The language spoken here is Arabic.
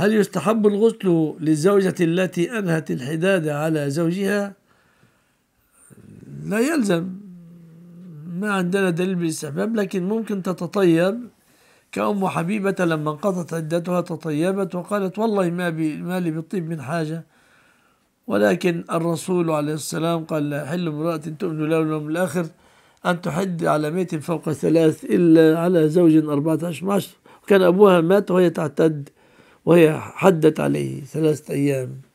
هل يستحب الغسل للزوجة التي أنهت الحداد على زوجها لا يلزم ما عندنا دليل بالاستحباب لكن ممكن تتطيب كأم حبيبة لما انقضت عدتها تطيبت وقالت والله ما, بي ما لي بالطيب من حاجة ولكن الرسول عليه السلام قال لا يحل امرأة تؤمن له اليوم الآخر أن تحد على ميت فوق ثلاث إلا على زوج أربعة عشر وكان أبوها مات وهي تعتد وهي حدت عليه ثلاثة أيام